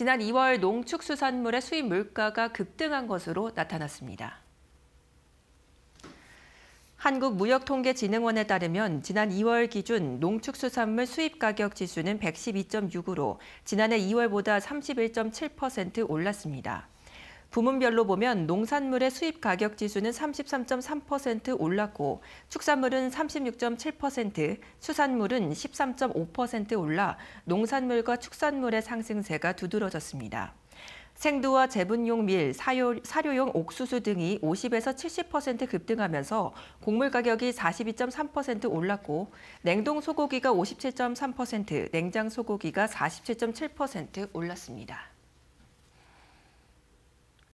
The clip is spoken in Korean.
지난 2월 농축수산물의 수입 물가가 급등한 것으로 나타났습니다. 한국무역통계진흥원에 따르면 지난 2월 기준 농축수산물 수입 가격 지수는 112.6으로 지난해 2월보다 31.7% 올랐습니다. 부문별로 보면 농산물의 수입 가격 지수는 33.3% 올랐고 축산물은 36.7%, 수산물은 13.5% 올라 농산물과 축산물의 상승세가 두드러졌습니다. 생두와 제분용 밀, 사료, 사료용 옥수수 등이 50에서 70% 급등하면서 곡물 가격이 42.3% 올랐고 냉동 소고기가 57.3%, 냉장 소고기가 47.7% 올랐습니다.